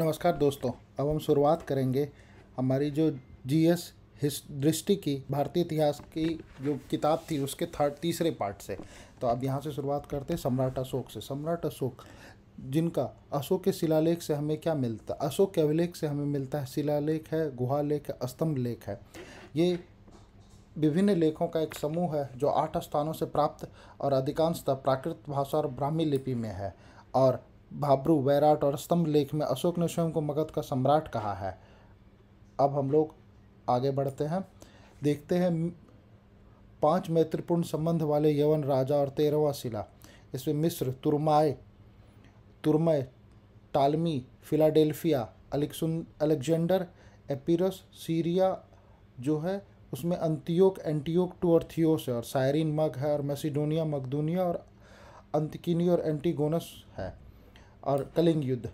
नमस्कार दोस्तों अब हम शुरुआत करेंगे हमारी जो जीएस एस दृष्टि की भारतीय इतिहास की जो किताब थी उसके थर्ड तीसरे पार्ट से तो अब यहाँ से शुरुआत करते हैं सम्राट अशोक से सम्राट अशोक जिनका अशोक के शिलालेख से हमें क्या मिलता है अशोक के अभिलेख से हमें मिलता है शिलालेख है गुहा लेख है स्तंभ लेख है ये विभिन्न लेखों का एक समूह है जो आठ स्थानों से प्राप्त और अधिकांशतः प्राकृत भाषा और ब्राह्मी लिपि में है और भाब्रू वैराट और स्तंभ लेख में अशोक ने स्वयं को मगध का सम्राट कहा है अब हम लोग आगे बढ़ते हैं देखते हैं पांच मैत्रीपूर्ण संबंध वाले यवन राजा और तेरहवा शिला इसमें मिस्र तुरमाय तुरमय टालमी फिलाडेल्फिया अलेक्सुन अलेक्जेंडर एपिरस सीरिया जो है उसमें अंतियोक एंटियोक टू और थियोस है और सायरीन मग है और मैसिडोनिया मकदूनिया और अंतकिनी और एंटीगोनस है और कलिंग युद्ध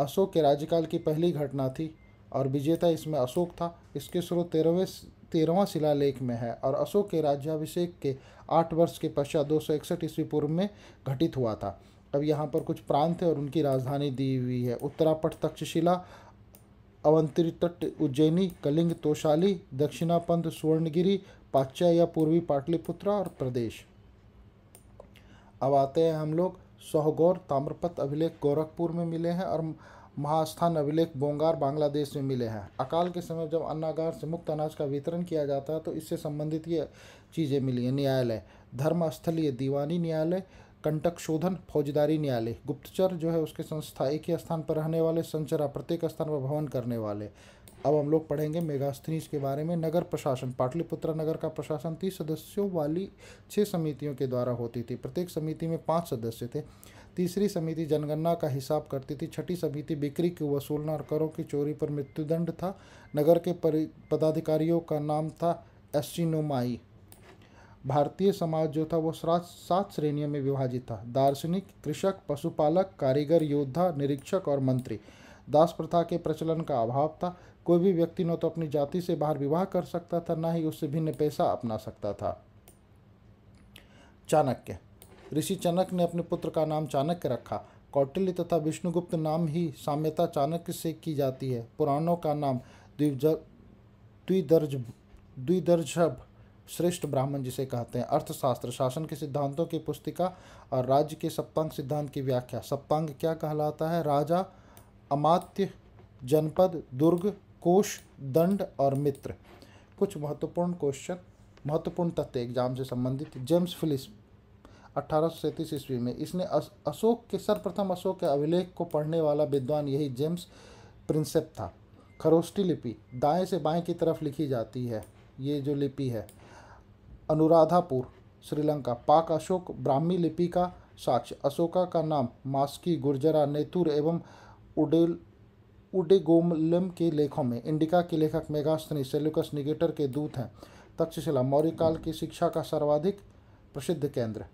अशोक के राज्यकाल की पहली घटना थी और विजेता इसमें अशोक था इसके स्रोत तेरहवें तेरहवा शिलालेख में है और अशोक के राज्याभिषेक के आठ वर्ष के पश्चात दो सौ इकसठ ईस्वी पूर्व में घटित हुआ था अब यहाँ पर कुछ प्रांत है और उनकी राजधानी दी हुई है उत्तरापट तक्षशिला अवंतरी तट उज्जैनी कलिंग तोशाली दक्षिणापंथ सुवर्णगिरी पाच्य या पूर्वी पाटलिपुत्र और प्रदेश अब आते हैं हम लोग सोहगौर ताम्रपत अभिलेख गोरखपुर में मिले हैं और महास्थान अभिलेख बोंगार बांग्लादेश में मिले हैं अकाल के समय जब अन्नागार से मुक्त अनाज का वितरण किया जाता है तो इससे संबंधित ये चीज़ें मिली हैं न्यायालय धर्मस्थलीय दीवानी न्यायालय कंटक शोधन फौजदारी न्यायालय गुप्तचर जो है उसके संस्था एक ही स्थान पर रहने वाले संचरा प्रत्येक स्थान पर भवन करने वाले अब हम लोग पढ़ेंगे मेगास्थनीज के बारे में नगर प्रशासन पाटलिपुत्र नगर का प्रशासन तीस सदस्यों वाली छः समितियों के द्वारा होती थी प्रत्येक समिति में पाँच सदस्य थे तीसरी समिति जनगणना का हिसाब करती थी छठी समिति बिक्री की वसूलना और करों की चोरी पर मृत्युदंड था नगर के पदाधिकारियों का नाम था एस्टिनोमाई भारतीय समाज जो था वो सात श्रेणियों में विभाजित था दार्शनिक कृषक पशुपालक कारीगर योद्धा निरीक्षक और मंत्री दास प्रथा के प्रचलन का अभाव था कोई भी व्यक्ति न तो अपनी जाति से बाहर विवाह कर सकता था ना ही उससे भिन्न पैसा अपना सकता था चाणक्य ऋषि चाणक्य ने अपने पुत्र का नाम चाणक्य रखा कौटिल्य तथा विष्णुगुप्त नाम ही साम्यता चाणक्य से की जाती है पुराणों का नाम द्विदर्ज द्विदर्जभ श्रेष्ठ ब्राह्मण जिसे कहते हैं अर्थशास्त्र शासन के सिद्धांतों की पुस्तिका और राज्य के सप्तांग सिद्धांत की व्याख्या सप्तांग क्या कहलाता है राजा अमात्य जनपद दुर्ग कोश दंड और मित्र कुछ महत्वपूर्ण क्वेश्चन महत्वपूर्ण तथ्य एग्जाम से संबंधित जेम्स फिलिस अठारह ईस्वी में इसने अशोक के सर्वप्रथम अशोक के अभिलेख को पढ़ने वाला विद्वान यही जेम्स प्रिंसेप था खरोष्टी लिपि दाएं से बाएं की तरफ लिखी जाती है ये जो लिपि है अनुराधापुर श्रीलंका पाक अशोक ब्राह्मी लिपि का साक्ष्य अशोका का नाम मास्की गुर्जरा नेतुर एवं उडेल उडे गोमलम के लेखों में इंडिका के लेखक मेगास्थनी सेल्युकस निगेटर के दूत हैं तक्षशिला मौर्यकाल की शिक्षा का सर्वाधिक प्रसिद्ध केंद्र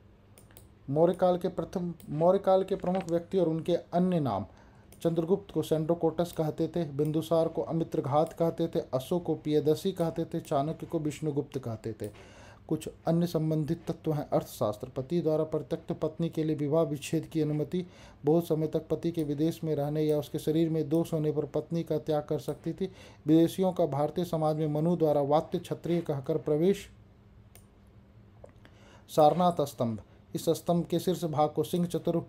मौर्यकाल के प्रथम मौर्यकाल के प्रमुख व्यक्ति और उनके अन्य नाम चंद्रगुप्त को सेंड्रोकोटस कहते थे बिंदुसार को अमित्रघात कहते थे अशोक को पियदसी कहते थे चाणक्य को विष्णुगुप्त कहते थे कुछ अन्य संबंधित तत्व हैं अर्थशास्त्र पति द्वारा परित्यक्त पत्नी के लिए विवाह विच्छेद की अनुमति बहुत समय तक पति के विदेश में रहने या उसके शरीर में दोष होने पर पत्नी का त्याग कर सकती थी विदेशियों का भारतीय समाज में मनु द्वारा वात्य क्षत्रिय कहकर प्रवेश सारनाथ स्तंभ इस स्तंभ के शीर्ष भाग को सिंह चतुर्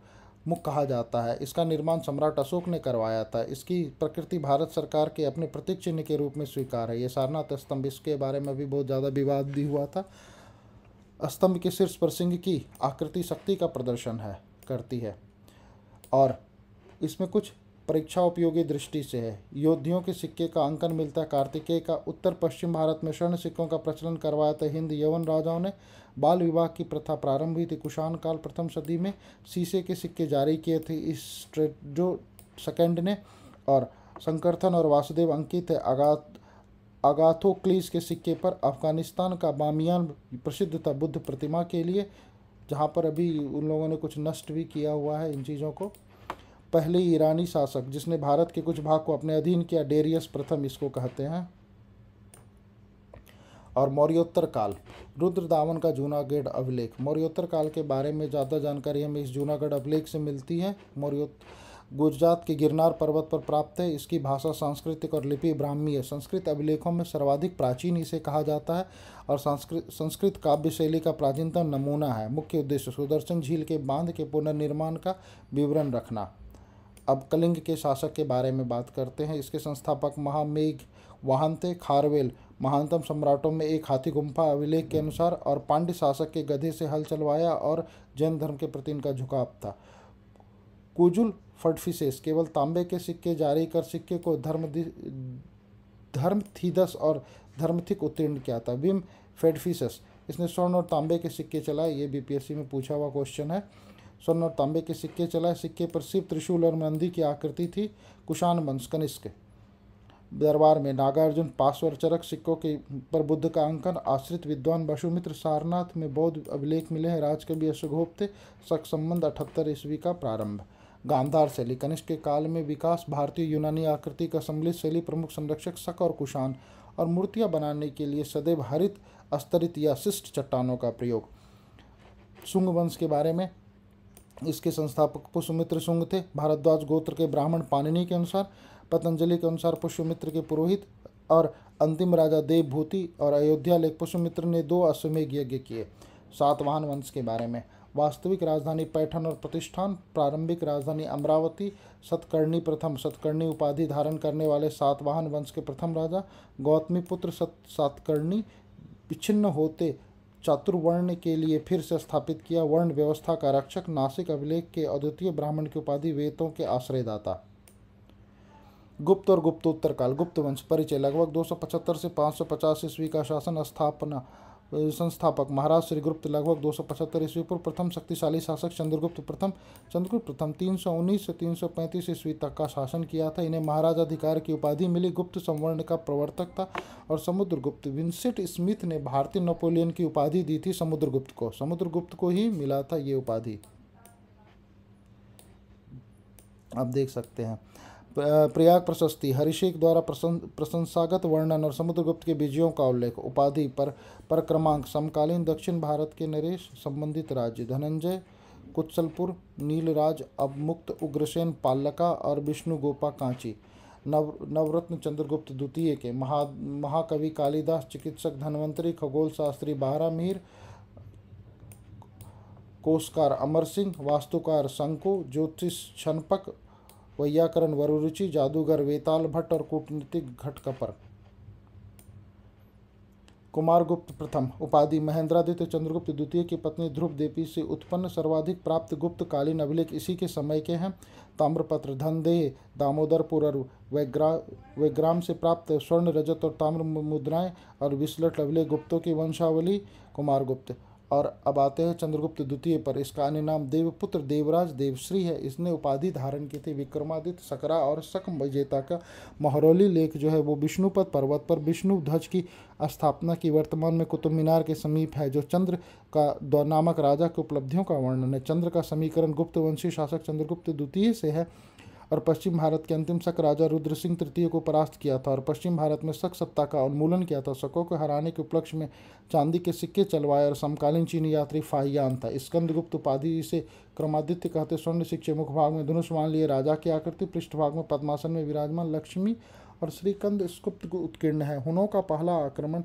मुख कहा जाता है इसका निर्माण सम्राट अशोक ने करवाया था इसकी प्रकृति भारत सरकार के अपने प्रतीक चिन्ह के रूप में स्वीकार है ये सारनाथ स्तंभ इसके बारे में भी बहुत ज़्यादा विवाद भी हुआ था स्तंभ के शीर्ष पर सिंह की आकृति शक्ति का प्रदर्शन है करती है और इसमें कुछ परीक्षा उपयोगी दृष्टि से है योद्धियों के सिक्के का अंकन मिलता कार्तिकेय का उत्तर पश्चिम भारत में स्वर्ण सिक्कों का प्रचलन करवाया था हिंद यवन राजाओं ने बाल विवाह की प्रथा प्रारंभ हुई थी कुशान काल प्रथम सदी में शीशे के सिक्के जारी किए थे इस जो सेकेंड ने और संकर्थन और वासुदेव अंकित है आगात अगाथोक्लीस के सिक्के पर अफगानिस्तान का बामियान प्रसिद्ध था बुद्ध प्रतिमा के लिए जहाँ पर अभी उन लोगों ने कुछ नष्ट भी किया हुआ है इन चीज़ों को पहले ईरानी शासक जिसने भारत के कुछ भाग को अपने अधीन किया डेरियस प्रथम इसको कहते हैं और मौर्योत्तर काल रुद्र दामन का जूनागढ़ अभिलेख मौर्योत्तर काल के बारे में ज़्यादा जानकारी हमें इस जूनागढ़ अभिलेख से मिलती है मौर्योत् गुजरात के गिरनार पर्वत पर प्राप्त है इसकी भाषा सांस्कृतिक और लिपि ब्राह्मी है संस्कृत अभिलेखों में सर्वाधिक प्राचीन इसे कहा जाता है और संस्कृत संस्कृत काव्य शैली का प्राचीनतम नमूना है मुख्य उद्देश्य सुदर्शन झील के बांध के पुनर्निर्माण का विवरण रखना अब कलिंग के शासक के बारे में बात करते हैं इसके संस्थापक महामेघ वाहनते खारवेल महानतम सम्राटों में एक हाथी गुम्फा अभिलेख के अनुसार और पांड्य शासक के गधे से हल चलवाया और जैन धर्म के प्रति इनका झुकाव था कुजुल फटफिसेस केवल तांबे के सिक्के जारी कर सिक्के को धर्म धर्म थीदस और धर्मथिक उत्तीर्ण किया था विम फेडफिसस इसने स्वर्ण और तांबे के सिक्के चलाए ये बीपीएससी में पूछा हुआ क्वेश्चन है स्वर्ण और तांबे के सिक्के चलाए सिक्के पर शिव त्रिशूल और नंदी की आकृति थी कुशान वंश कनिष्क दरबार में नागार्जुन पासवर चरक सिक्कों के पर बुद्ध का अंकन आश्रित विद्वान वशुमित्र सारनाथ में बौद्ध अभिलेख मिले हैं राजकवि अशुगोप्त सख संबंध अठहत्तर ईस्वी का प्रारंभ गांधार शैली कनिष्क के काल में विकास भारतीय यूनानी आकृति का सम्मिलित शैली प्रमुख संरक्षक सक और कुशान और मूर्तियां बनाने के लिए सदैव हरित अस्तरित या शिष्ट चट्टानों का प्रयोग शुंग वंश के बारे में इसके संस्थापक पुष्यमित्र शुंग थे भारद्वाज गोत्र के ब्राह्मण पाणिनि के अनुसार पतंजलि के अनुसार पुष्यमित्र के पुरोहित और अंतिम राजा देवभूति और अयोध्या लेख पुष्यमित्र ने दो अश्वमेघ यज्ञ किए सातवाहन वंश के बारे में वास्तविक राजधानी पैठन और प्रतिष्ठान प्रारंभिक राजधानी अमरावती सतकर्णी प्रथम सतकर्णी उपाधि धारण करने वाले सातवाहन वंश के प्रथम राजा गौतमी पुत्र सत सातकर्णी विच्छिन्न होते चातुर्वर्ण के लिए फिर से स्थापित किया वर्ण व्यवस्था का रक्षक नासिक अभिलेख के अद्वितीय ब्राह्मण की उपाधि वेतों के आश्रयदाता गुप्त और गुप्तोत्तर काल गुप्त वंश परिचय लगभग 275 से 550 सौ ईस्वी का शासन स्थापना संस्थापक महाराज श्रीगुप्त लगभग दो सौ पचहत्तर ईस्वी पूर्व प्रथम शक्तिशाली शासक चंद्रगुप्त प्रथम चंद्रगुप्त प्रथम तीन सौ उन्नीस से तीन सौ पैंतीस ईस्वी तक का शासन किया था इन्हें महाराज अधिकार की उपाधि मिली गुप्त संवर्ण का प्रवर्तक था और समुद्रगुप्त विंसेंट स्मिथ ने भारतीय नेपोलियन की उपाधि दी थी समुद्रगुप्त को समुद्रगुप्त को ही मिला था ये उपाधि आप देख सकते हैं प्रयाग प्रशस्ति हरिषेख द्वारा प्रशंसागत वर्णन और समुद्रगुप्त के विजयों का उल्लेख उपाधि पर परक्रमांक समकालीन दक्षिण भारत के नरेश संबंधित राज्य धनंजय कुत्सलपुर नीलराज अवमुक्त उग्रसेन पालका और विष्णुगोपा कांची नव नवरत्न चंद्रगुप्त द्वितीय के महा महाकवि कालिदास चिकित्सक धनवंतरी खगोल शास्त्री बारामीर कोषकार अमर सिंह वास्तुकार शंकु ज्योतिष छनपक वैयाकरण वरुरुचि जादूगर वेताल भट्ट और कूटनीतिक घटकपर गुप्त प्रथम उपाधि महेंद्रादित्य चंद्रगुप्त द्वितीय की पत्नी ध्रुव देवी से उत्पन्न सर्वाधिक प्राप्त गुप्त कालीन अभिलेख इसी के समय के हैं ताम्रपत्र धनदेह दामोदरपुर और वैग्रा वैग्राम से प्राप्त स्वर्ण रजत और ताम्र मुद्राएं और विश्लट अभिलेख गुप्तों की वंशावली कुमारगुप्त और अब आते हैं चंद्रगुप्त द्वितीय पर इसका अन्य नाम देवपुत्र देवराज देवश्री है इसने उपाधि धारण की थी विक्रमादित्य सकरा और सकम विजेता का महरौली लेख जो है वो विष्णुपद पर्वत पर विष्णु ध्वज की स्थापना की वर्तमान में कुतुब मीनार के समीप है जो चंद्र का नामक राजा की उपलब्धियों का वर्णन है चंद्र का समीकरण गुप्त वंशी शासक चंद्रगुप्त द्वितीय से है और पश्चिम भारत के अंतिम शक राजा रुद्र सिंह तृतीय को परास्त किया था और पश्चिम भारत में शक सत्ता का उन्मूलन किया था शकों को हराने के उपलक्ष्य में चांदी के सिक्के चलवाए और समकालीन चीनी यात्री फाहियान था स्कंदगुप्त उपाधि से क्रमादित्य कहते स्वर्ण शिक्षे मुखभाग में धनुषवान लिए राजा की आकृति पृष्ठभाग में पद्मासन में विराजमान लक्ष्मी और श्रीकंद स्कुप्त उत्कीर्ण है हुनों का पहला आक्रमण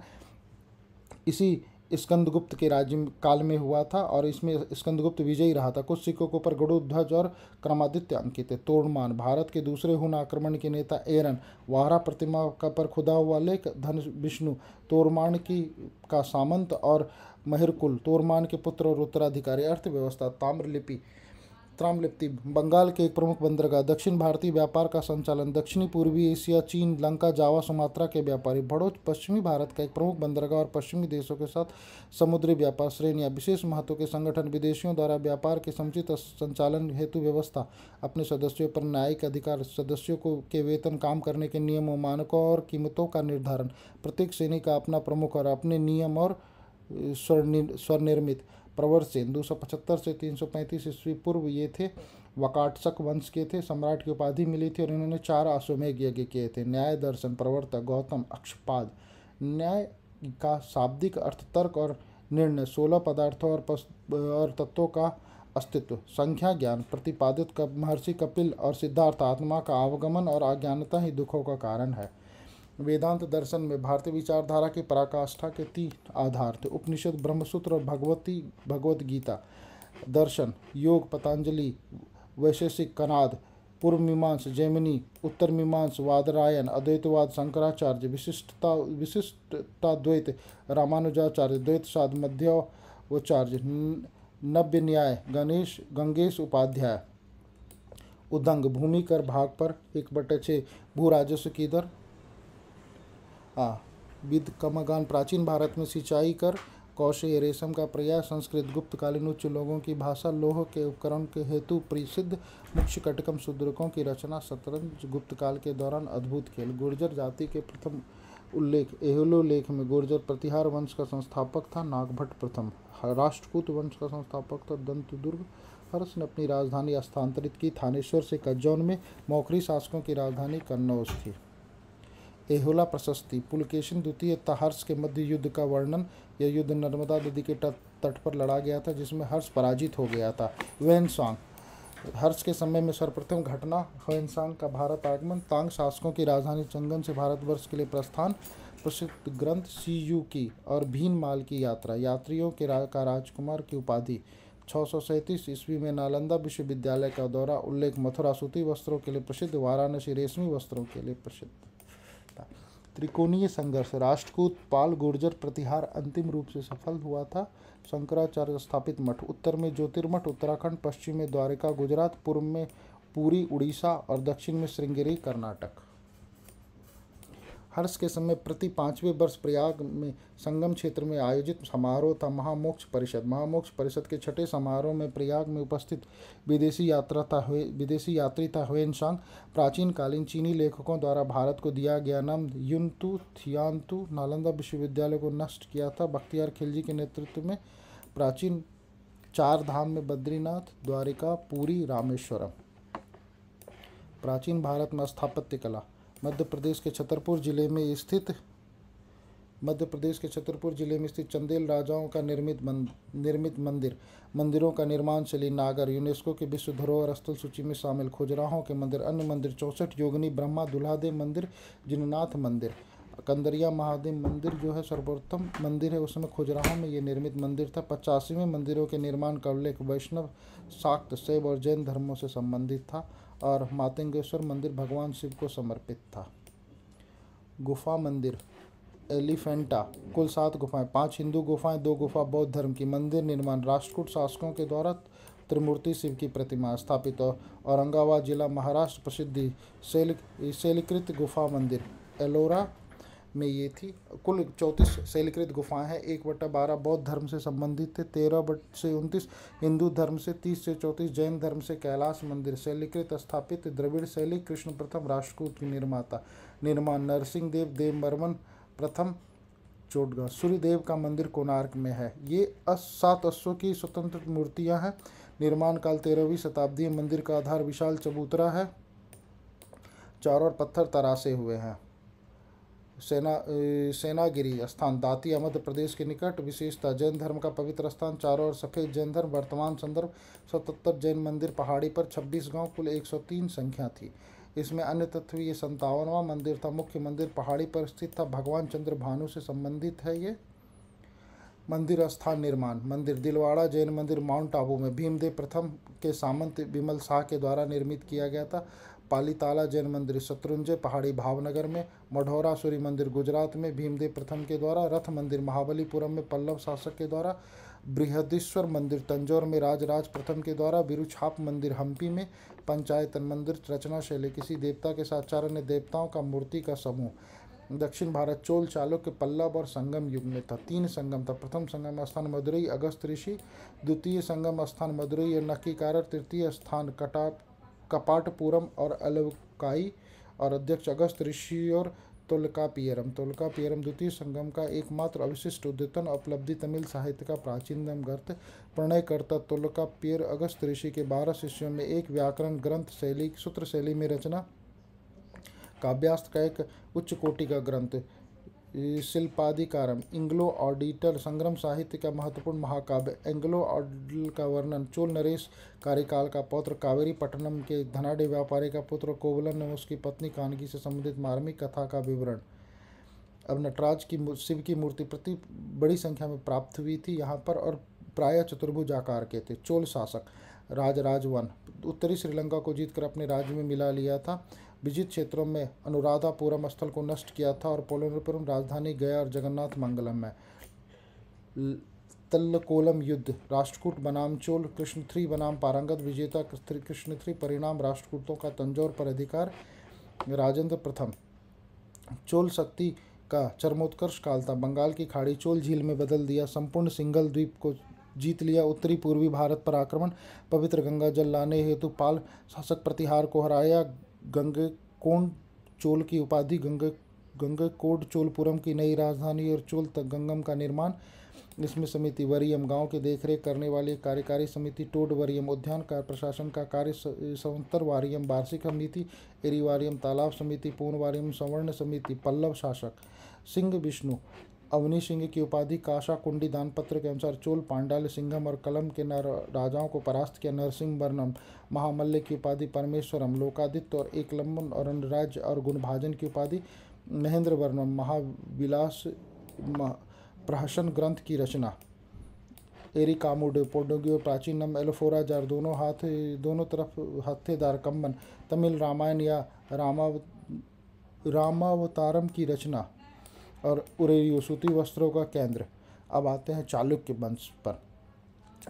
इसी स्कंदगुप्त के राज्य काल में हुआ था और इसमें स्कंदगुप्त विजयी रहा था कुछ सिक्कों के ऊपर गरुध्वज और क्रमादित्य अंकित है तोड़मान भारत के दूसरे हुन आक्रमण के नेता एरन वाहरा प्रतिमा का पर खुदा हुआ लेख धन विष्णु तोरमान की का सामंत और महिरकुल तोरमान के पुत्र और उत्तराधिकारी अर्थव्यवस्था ताम्रलिपि त्रामलिप्ति बंगाल के एक प्रमुख बंदरगाह दक्षिण भारतीय व्यापार का संचालन दक्षिणी पूर्वी एशिया चीन लंका जावा सुमात्रा के व्यापारी भड़ोच पश्चिमी भारत का एक प्रमुख बंदरगाह और पश्चिमी देशों के साथ समुद्री व्यापार श्रेणियाँ विशेष महत्व के संगठन विदेशियों द्वारा व्यापार के समुचित संचालन हेतु व्यवस्था अपने सदस्यों पर न्यायिक अधिकार सदस्यों को के वेतन काम करने के नियमों मानकों और कीमतों का निर्धारण प्रत्येक श्रेणी का अपना प्रमुख और अपने नियम और स्वनिर्मित प्रवर सेन दो से 335 ईस्वी पूर्व ये थे वकाटसक वंश के थे सम्राट की उपाधि मिली थी और इन्होंने चार अश्वमेघ यज्ञ किए थे न्याय दर्शन प्रवर्तक गौतम अक्षपाद न्याय का शाब्दिक अर्थ तर्क और निर्णय सोलह पदार्थों और और तत्वों का अस्तित्व संख्या ज्ञान प्रतिपादित कप महर्षि कपिल और सिद्धार्थ आत्मा का आवागमन और अज्ञानता ही दुखों का कारण है वेदांत दर्शन में भारतीय विचारधारा की पराकाष्ठा के तीन आधार थे उपनिषद ब्रह्मसूत्र और भगवती भगवत गीता दर्शन योग पतंजलि वैशेषिक कनाद पूर्व मीमांस जैमिनी उत्तर मीमांस वादरायन अद्वैतवाद शंकराचार्य विशिष्टता विशिष्टता द्वैत रामानुजाचार्य द्वैत साध मध्याचार्य नव्य न्याय गणेश गंगेश उपाध्याय उदंग भूमि कर भाग पर एक बटे छः भू राजस्व की दर आ विद कमगान प्राचीन भारत में सिंचाई कर कौशल रेशम का प्रयास संस्कृत गुप्तकालीन उच्च लोगों की भाषा लोह के उपकरण के हेतु प्रसिद्ध मुख्य कटकम शूद्रकों की रचना शतरंज गुप्तकाल के दौरान अद्भुत खेल गुर्जर जाति के प्रथम उल्लेख एहलो लेख में गुर्जर प्रतिहार वंश का संस्थापक था नागभट प्रथम राष्ट्रकूत वंश का संस्थापक था दुर्ग हर्ष ने अपनी राजधानी स्थानांतरित की थानेश्वर से कज्जौन में मौखरी शासकों की राजधानी कन्नौज थी एहोला प्रशस्ति पुलकेशन द्वितीय तहर्ष के मध्य युद्ध का वर्णन यह युद्ध नर्मदा नदी के तट पर लड़ा गया था जिसमें हर्ष पराजित हो गया था वैन सॉन्ग हर्ष के समय में सर्वप्रथम घटना होनसांग का भारत आगमन तांग शासकों की राजधानी चंदन से भारतवर्ष के लिए प्रस्थान प्रसिद्ध ग्रंथ सी यू की और भीन माल की यात्रा यात्रियों के रा, का राजकुमार की उपाधि छः सौ सैंतीस ईस्वी में नालंदा विश्वविद्यालय का दौरा उल्लेख मथुरा सूती वस्त्रों के लिए प्रसिद्ध वाराणसी रेशमी वस्त्रों के लिए प्रसिद्ध था त्रिकोणीय संघर्ष राष्ट्रकूट पाल गुर्जर प्रतिहार अंतिम रूप से सफल हुआ था शंकराचार्य स्थापित मठ उत्तर में ज्योतिर्मठ उत्तराखंड पश्चिम में द्वारिका गुजरात पूर्व में पूरी उड़ीसा और दक्षिण में श्रृंगेरी कर्नाटक हर्ष के समय प्रति पाँचवें वर्ष प्रयाग में संगम क्षेत्र में आयोजित समारोह था महामोक्ष परिषद महामोक्ष परिषद के छठे समारोह में प्रयाग में उपस्थित विदेशी यात्रा था हुए विदेशी यात्री था हुए इंसांग प्राचीन कालीन चीनी लेखकों द्वारा भारत को दिया गया नाम युन्तु थियांतु नालंदा विश्वविद्यालय को नष्ट किया था बख्तियार खिलजी के नेतृत्व में प्राचीन चार धाम में बद्रीनाथ द्वारिका पूरी रामेश्वरम प्राचीन भारत में स्थापत्य कला मध्य प्रदेश के छतरपुर ज़िले में स्थित मध्य प्रदेश के छतरपुर ज़िले में स्थित चंदेल राजाओं का निर्मित मन, निर्मित मंदिर मंदिरों का निर्माण शैली नागर यूनेस्को के विश्व धरोहर स्थल सूची में शामिल खुजराहों के मंदिर अन्य मंदिर चौंसठ योगिनी ब्रह्मा दुल्हादेव मंदिर जिननाथ मंदिर कंदरिया महादेव मंदिर जो है सर्वोत्तम मंदिर है उसमें खुजराहों में ये निर्मित मंदिर था पचासीवें मंदिरों के निर्माण का उल्लेख वैष्णव शाक्त शैव और जैन धर्मों से संबंधित था और मातंगेश्वर मंदिर भगवान शिव को समर्पित था गुफा मंदिर एलिफेंटा कुल सात गुफाएं पांच हिंदू गुफाएं दो गुफा बौद्ध धर्म की मंदिर निर्माण राष्ट्रकूट शासकों के द्वारा त्रिमूर्ति शिव की प्रतिमा स्थापित औरंगाबाद जिला महाराष्ट्र प्रसिद्धि शैल शैलकृत गुफा मंदिर एलोरा में ये थी कुल चौंतीस शैलीकृत गुफाएं हैं एक बट्टा बारह बौद्ध धर्म से संबंधित थे तेरह बट से उनतीस हिंदू धर्म से तीस से चौंतीस जैन धर्म से कैलाश मंदिर शैलीकृत स्थापित द्रविड़ शैली कृष्ण प्रथम राष्ट्रकूट की निर्माता निर्माण नरसिंह देव बर्मन प्रथम चोटगा सूर्यदेव का मंदिर कोणार्क में है ये अस सात अश्वों की स्वतंत्र मूर्तियां हैं निर्माण काल तेरहवीं शताब्दी मंदिर का आधार विशाल चबूतरा है चारों पत्थर तरासे हुए हैं सेना सेनागिरी स्थान दाती मध्य प्रदेश के निकट विशेषता जैन धर्म का पवित्र स्थान चारों ओर सफेद जैन धर्म वर्तमान संदर्भ सतहत्तर जैन मंदिर पहाड़ी पर 26 गांव कुल 103 संख्या थी इसमें अन्य तत्व ये संतावनवा मंदिर था मुख्य मंदिर पहाड़ी पर स्थित था भगवान चंद्र भानु से संबंधित है ये मंदिर स्थान निर्माण मंदिर दिलवाड़ा जैन मंदिर माउंट आबू में भीमदेव प्रथम के सामंत विमल शाह के द्वारा निर्मित किया गया था पालीताला जैन मंदिर शत्रुंजय पहाड़ी भावनगर में मढ़ौरा सूर्य मंदिर गुजरात में भीमदेव प्रथम के द्वारा रथ मंदिर महाबलीपुरम में पल्लव शासक के द्वारा बृहदेश्वर मंदिर तंजौर में राजराज प्रथम के द्वारा बिरुछाप मंदिर हम्पी में पंचायत मंदिर रचना शैली किसी देवता के साथ चारण्य देवताओं का मूर्ति का समूह दक्षिण भारत चोल के पल्लव और संगम युग में था तीन संगम था प्रथम संगम स्थान मदुरई अगस्त ऋषि द्वितीय संगम स्थान मदुरई और नक्की कारक तृतीय स्थान कटाप कपाटपुरम और अलवकाई और अध्यक्ष अगस्त ऋषि और तोलकापियरम पियरम द्वितीय संगम का एकमात्र अविशिष्ट उद्यतन उपलब्धि तमिल साहित्य का प्राचीनतम ग्रंथ प्रणयकर्ता तोलकापियर अगस्त ऋषि के बारह शिष्यों में एक व्याकरण ग्रंथ शैली सूत्र शैली में रचना काव्यास्त्र का एक उच्च कोटि का ग्रंथ शिल्पाधिकारम इंग्लो ऑडिटर संग्रम साहित्य का महत्वपूर्ण महाकाव्य एंग्लो ऑडिटल का वर्णन चोल नरेश कार्यकाल का पौत्र कावेरी पट्टनम के धनाडे व्यापारी का पुत्र कोवलन ने उसकी पत्नी कानगी से संबंधित मार्मिक कथा का विवरण अब नटराज की शिव की मूर्ति प्रति बड़ी संख्या में प्राप्त हुई थी यहाँ पर और प्राय चतुर्भुज आकार के थे चोल शासक राजराज वन उत्तरी श्रीलंका को जीतकर अपने राज्य में मिला लिया था विजित क्षेत्रों में अनुराधापुरम स्थल को नष्ट किया था और पोलनपुरम राजधानी गया और जगन्नाथ मंगलम में तल्लकोलम युद्ध राष्ट्रकूट बनाम चोल कृष्ण थ्री बनाम पारंगत विजेता कृष्ण थ्री परिणाम राष्ट्रकूटों का तंजौर पर अधिकार राजेंद्र प्रथम चोल शक्ति का चरमोत्कर्ष काल था बंगाल की खाड़ी चोल झील में बदल दिया संपूर्ण सिंगल द्वीप को जीत लिया उत्तरी पूर्वी भारत पर आक्रमण पवित्र गंगा जल लाने हेतु पाल शासक प्रतिहार को हराया गंगे कोंड चोल की उपाधि गंगे गंगे कोड चोलपुरम की नई राजधानी और चोल तक गंगम का निर्माण इसमें समिति वरियम गांव के देखरेख करने वाली कार्यकारी समिति टोड वरियम उद्यान का प्रशासन का कार्य सवंतर वारियम वार्षिक समिति एरी वारियम तालाब समिति पूर्ण वारियम सवर्ण समिति पल्लव शासक सिंह विष्णु अवनी सिंह की उपाधि काशा कुंडी दानपत्र के अनुसार चोल पांडाल सिंघम और कलम के नर राजाओं को परास्त किया नरसिंह वर्णम महामल्य की उपाधि परमेश्वरम लोकादित्य और एकलम्बन और अनुराज और गुणभाजन की उपाधि महेंद्र वर्णम महाविलास प्रहसन ग्रंथ की रचना एरी कामुडे पोडोगी और प्राचीन नम एलोफोरा जार दोनों हाथ दोनों तरफ हथेदार कम्बन तमिल रामायण या रामाव रामावतारम की रचना और उरेयू सूती वस्त्रों का केंद्र अब आते हैं चालुक्य वंश पर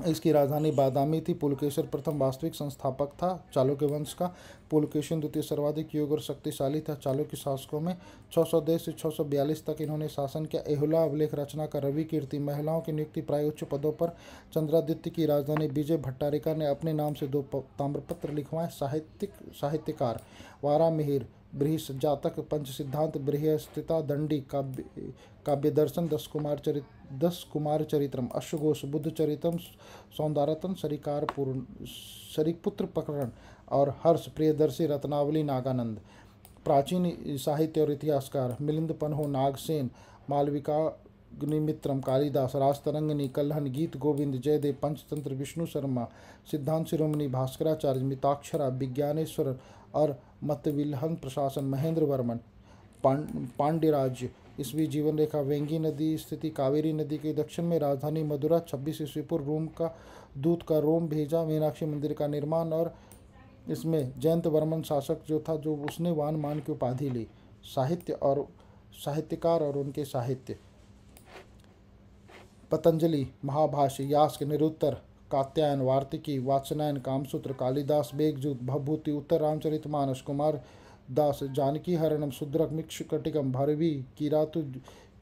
इसकी राजधानी बादामी थी पुलकेश्वर प्रथम वास्तविक संस्थापक था चालुक्य वंश का पुलकेशन द्वितीय सर्वाधिक योग और शक्तिशाली था चालुक्य शासकों में सौ देश से 642 तक इन्होंने शासन किया एहुला अभिलेख रचना का रवि कीर्ति महिलाओं की नियुक्ति प्राय उच्च पदों पर चंद्रादित्य की राजधानी विजय भट्टारिका ने अपने नाम से दो ताम्रपत्र लिखवाए साहित्यिक साहित्यकार वारा मिहिर जातक पंच सिद्धांत बृहस्थिता दंडी काव्य काव्य दर्शन दस कुमार चरित दस कुमार चरित्रम अश्वघोष बुद्ध चरितम सौंदारतन सरिकार पूर्ण सरिपुत्र प्रकरण और हर्ष प्रियदर्शी रत्नावली नागानंद प्राचीन साहित्य और इतिहासकार मिलिंद पन्हो नागसेन मालविका अग्निमित्रम कालिदास राजतरंगनी कल्हन गीत गोविंद जयदेव पंचतंत्र विष्णु शर्मा सिद्धांत शिरोमणि भास्कराचार्य मिताक्षरा विज्ञानेश्वर और मतविल्हन प्रशासन महेंद्र वर्मन पांड्यराज ईस्वी जीवन रेखा वेंगी नदी स्थिति कावेरी नदी के दक्षिण में राजधानी मदुरा छब्बीस ईस्वीपुर रोम का दूत का रोम भेजा मीनाक्षी मंदिर का निर्माण और इसमें जयंत वर्मन शासक जो था जो उसने वान मान की उपाधि ली साहित्य और साहित्यकार और उनके साहित्य पतंजलि महाभाष्य यास के निरुत्तर कात्यायन वार्तिकी वाचनायन कामसूत्र कालिदास बेगजूत भभूति उत्तर रामचरित मानस कुमार दास जानकी हरणम शुद्रक मिक्ष कटिकम भरवी किरातु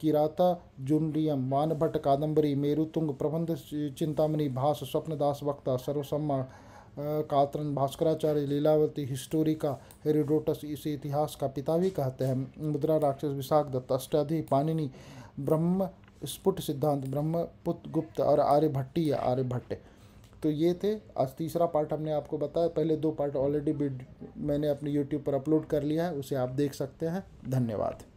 किराता जुंडियम मानभट्ट कादंबरी मेरुतुंग प्रबंध चिंतामणि भास स्वप्नदास वक्ता सर्वसम्मा कातरन भास्कराचार्य लीलावती हिस्टोरिका हेरिडोटस इसे इतिहास का पिता भी कहते हैं मुद्रा राक्षस विशाख दत्त अष्टाधि पानिनी ब्रह्म स्फुट सिद्धांत ब्रह्म पुत गुप्त और आर्यभट्टी या आर्यभट्ट तो ये थे आज तीसरा पार्ट हमने आपको बताया पहले दो पार्ट ऑलरेडी मैंने अपने यूट्यूब पर अपलोड कर लिया है उसे आप देख सकते हैं धन्यवाद